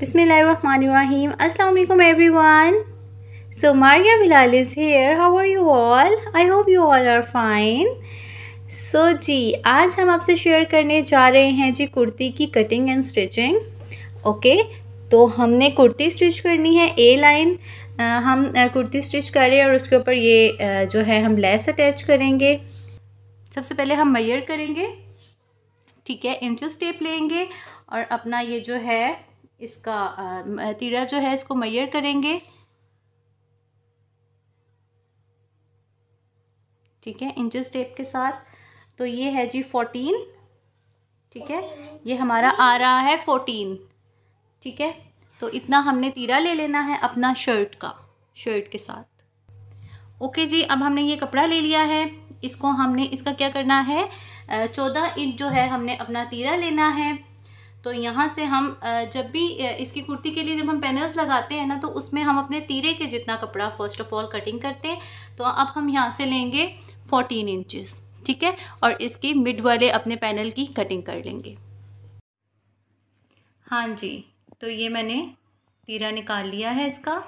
Bismillahirrahmanirrahim. Assalamu alaikum everyone. So Maria Bilal is here how are you all I hope you all are fine so जी आज हम आपसे share करने जा रहे हैं जी कुर्ती की कटिंग एंड स्टिचिंग ओके तो हमने कुर्ती स्टिच करनी है ए लाइन हम कुर्ती स्टिच करें और उसके ऊपर ये जो है हम लेस अटैच करेंगे सबसे पहले हम मैयर करेंगे ठीक है इंचेस टेप लेंगे और अपना ये जो है इसका तीरा जो है इसको मैयर करेंगे ठीक है इंचज टेप के साथ तो ये है जी फोर्टीन ठीक है ये हमारा आ रहा है फोर्टीन ठीक है तो इतना हमने तीरा ले लेना है अपना शर्ट का शर्ट के साथ ओके जी अब हमने ये कपड़ा ले लिया है इसको हमने इसका क्या करना है चौदह इंच जो है हमने अपना तीरा लेना है तो यहाँ से हम जब भी इसकी कुर्ती के लिए जब हम पैनल्स लगाते हैं ना तो उसमें हम अपने तीरे के जितना कपड़ा फर्स्ट ऑफ ऑल कटिंग करते हैं तो अब हम यहाँ से लेंगे फोर्टीन इंचज़ ठीक है और इसके मिड वाले अपने पैनल की कटिंग कर लेंगे हाँ जी तो ये मैंने तीरा निकाल लिया है इसका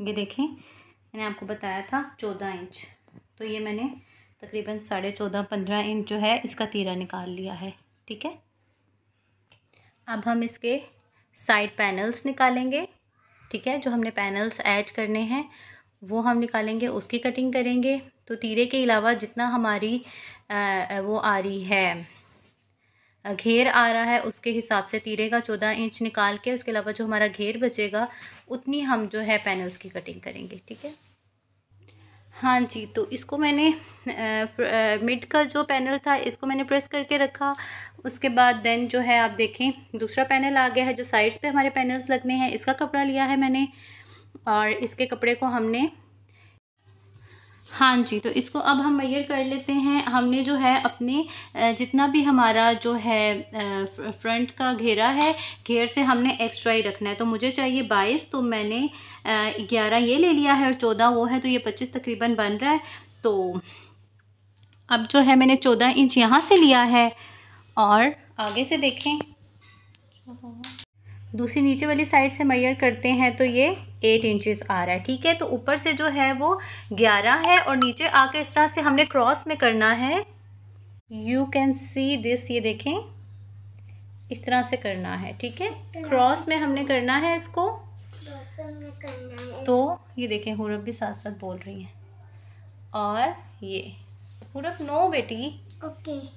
ये देखें मैंने आपको बताया था चौदह इंच तो ये मैंने तकरीबन साढ़े चौदह पंद्रह इंच जो है इसका तीरा निकाल लिया है ठीक है अब हम इसके साइड पैनल्स निकालेंगे ठीक है जो हमने पैनल्स ऐड करने हैं वो हम निकालेंगे उसकी कटिंग करेंगे तो तीरे के अलावा जितना हमारी आ, वो आ रही है घेर आ रहा है उसके हिसाब से तीरे का चौदह इंच निकाल के उसके अलावा जो हमारा घेर बचेगा उतनी हम जो है पैनल्स की कटिंग करेंगे ठीक है हाँ जी तो इसको मैंने मिड का जो पैनल था इसको मैंने प्रेस करके रखा उसके बाद देन जो है आप देखें दूसरा पैनल आ गया है जो साइड्स पे हमारे पैनल्स लगने हैं इसका कपड़ा लिया है मैंने और इसके कपड़े को हमने हाँ जी तो इसको अब हम मैयर कर लेते हैं हमने जो है अपने जितना भी हमारा जो है फ्रंट का घेरा है घेर से हमने एक्स्ट्रा ही रखना है तो मुझे चाहिए बाईस तो मैंने ग्यारह ये ले लिया है और चौदह वो है तो ये पच्चीस तकरीबन बन रहा है तो अब जो है मैंने चौदह इंच यहाँ से लिया है और आगे से देखें दूसरी नीचे वाली साइड से मैयर करते हैं तो ये एट इंचेस आ रहा है ठीक है तो ऊपर से जो है वो ग्यारह है और नीचे आके इस तरह से हमने क्रॉस में करना है यू कैन सी दिस ये देखें इस तरह से करना है ठीक है क्रॉस में हमने करना है इसको तो ये देखें हूरफ भी साथ साथ बोल रही हैं और ये हूरफ नो बेटी ओके okay.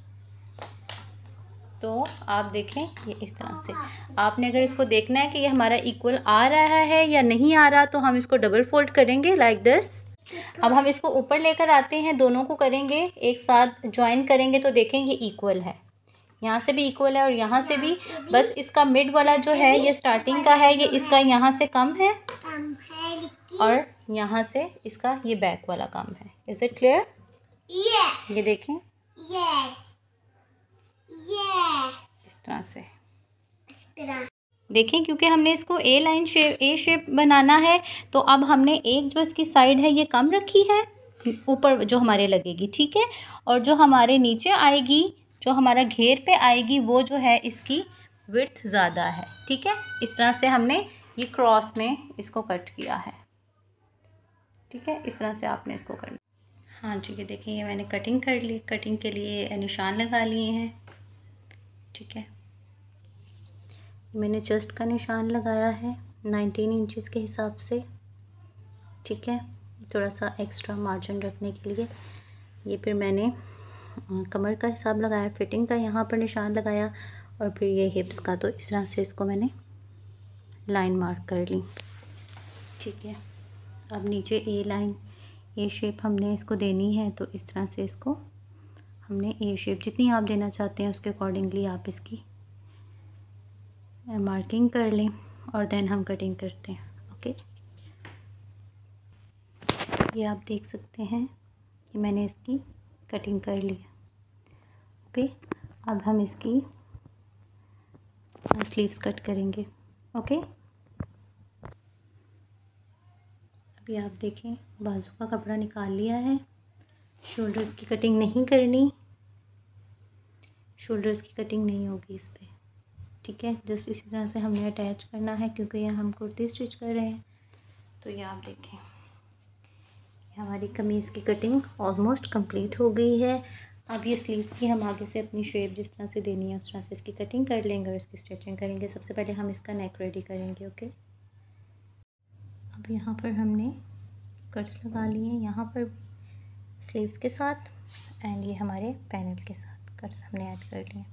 तो आप देखें ये इस तरह से आपने अगर इसको देखना है कि ये हमारा इक्वल आ रहा है या नहीं आ रहा तो हम इसको डबल फोल्ड करेंगे लाइक दिस अब हम इसको ऊपर लेकर आते हैं दोनों को करेंगे एक साथ ज्वाइन करेंगे तो देखें ये इक्वल है यहाँ से भी इक्वल है और यहाँ से भी बस इसका मिड वाला जो है ये स्टार्टिंग का है ये इसका यहाँ से कम है और यहाँ से इसका ये बैक वाला कम है इज़ इट क्लियर ये देखें तरह से देखें क्योंकि हमने इसको A line shape A shape बनाना है तो अब हमने एक जो इसकी साइड है ये कम रखी है ऊपर जो हमारे लगेगी ठीक है और जो हमारे नीचे आएगी जो हमारा घेर पे आएगी वो जो है इसकी विर्थ ज़्यादा है ठीक है इस तरह से हमने ये क्रॉस में इसको कट किया है ठीक है इस तरह से आपने इसको करना हाँ जी ये देखिए ये मैंने कटिंग कर ली कटिंग के लिए निशान लगा लिए हैं ठीक है मैंने चेस्ट का निशान लगाया है नाइनटीन इंचेस के हिसाब से ठीक है थोड़ा सा एक्स्ट्रा मार्जिन रखने के लिए ये फिर मैंने कमर का हिसाब लगाया फिटिंग का यहाँ पर निशान लगाया और फिर ये हिप्स का तो इस तरह से इसको मैंने लाइन मार्क कर ली ठीक है अब नीचे ए लाइन ए शेप हमने इसको देनी है तो इस तरह से इसको हमने ए शेप जितनी आप देना चाहते हैं उसके अकॉर्डिंगली आप इसकी मार्किंग कर लें और देन हम कटिंग करते हैं ओके ये आप देख सकते हैं कि मैंने इसकी कटिंग कर ली है ओके अब हम इसकी स्लीव्स कट करेंगे ओके अभी आप देखें बाजू का कपड़ा निकाल लिया है शोल्डर्स की कटिंग नहीं करनी शोल्डर्स की कटिंग नहीं होगी इस पर ठीक है जस्ट इसी तरह से हमने अटैच करना है क्योंकि यहाँ हम कुर्ती स्टिच कर रहे हैं तो ये आप देखें हमारी कमीज़ की कटिंग ऑलमोस्ट कंप्लीट हो गई है अब ये स्लीव्स की हम आगे से अपनी शेप जिस तरह से देनी है उस तरह से इसकी कटिंग कर लेंगे और इसकी स्टिचिंग करेंगे सबसे पहले हम इसका नेक रेडी करेंगे ओके अब यहाँ पर हमने कट्स लगा लिए हैं यहाँ पर स्लीव्स के साथ एंड ये हमारे पैनल के साथ कट्स हमने ऐड कर लिए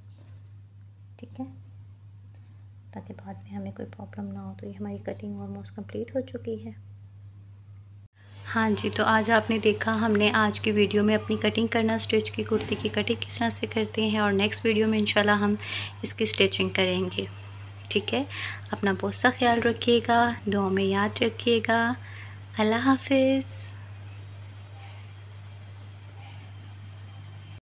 ठीक है ताकि बाद में हमें कोई प्रॉब्लम ना हो तो ये हमारी कटिंग ऑलमोस्ट कंप्लीट हो चुकी है हाँ जी तो आज आपने देखा हमने आज की वीडियो में अपनी कटिंग करना स्टिच की कुर्ती की कटिंग किस तरह से करते हैं और नेक्स्ट वीडियो में इंशाल्लाह हम इसकी स्टिचिंग करेंगे ठीक है अपना बहुत सा ख्याल रखिएगा दुआ में याद रखिएगा अल्लाह हाफिज़